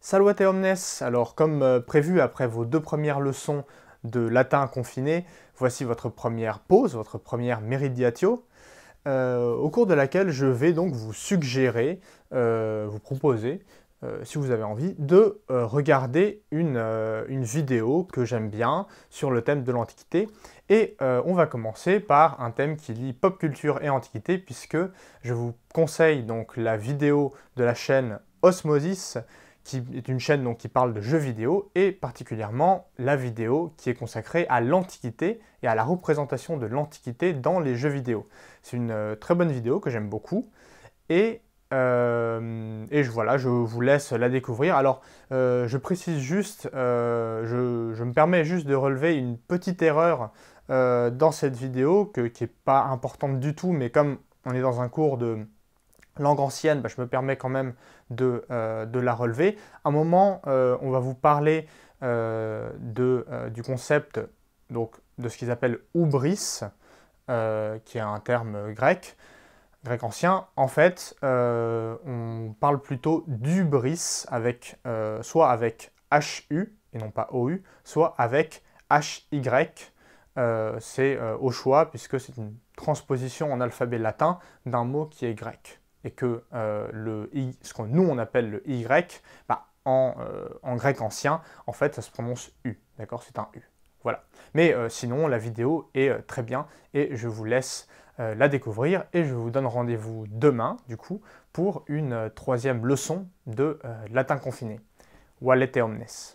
Salut omnes Alors comme euh, prévu après vos deux premières leçons de latin confiné, voici votre première pause, votre première meridiatio, euh, au cours de laquelle je vais donc vous suggérer, euh, vous proposer, si vous avez envie, de regarder une, une, vidéo que j'aime bien sur le thème de l'Antiquité. Et on va commencer par un thème qui lie pop culture et antiquité, puisque je vous conseille donc la vidéo de la chaîne Osmosis, qui est une chaîne donc, qui parle de jeux vidéo et particulièrement la vidéo qui est consacrée à l'Antiquité et à la représentation de l'Antiquité dans les jeux vidéo. C'est une euh, très bonne vidéo que j'aime beaucoup euh, et je, voilà, je vous laisse la découvrir. Alors, euh, je précise juste, je, me permets juste de relever une petite erreur dans cette vidéo que, qui n'est pas importante du tout, mais comme on est dans un cours de, langue ancienne, bah, je me permets quand même de, euh, la relever. À un moment, euh, on va vous parler euh, du concept donc, de ce qu'ils appellent oubris, qui est un terme grec, grec ancien. En fait, on parle plutôt d'ubris, avec, soit avec HU, et non pas OU, soit avec HY. c'est au choix, puisque c'est une transposition en alphabet latin d'un mot qui est grec et que euh, le ce que nous on appelle le Y, bah, en, euh, en, grec ancien, en fait, ça se prononce U. D'accord C'est un U. Voilà. Mais euh, sinon, la vidéo est très bien et je vous laisse la découvrir et je vous donne rendez-vous demain, du coup, pour une troisième leçon de latin confiné. Wallete omnes.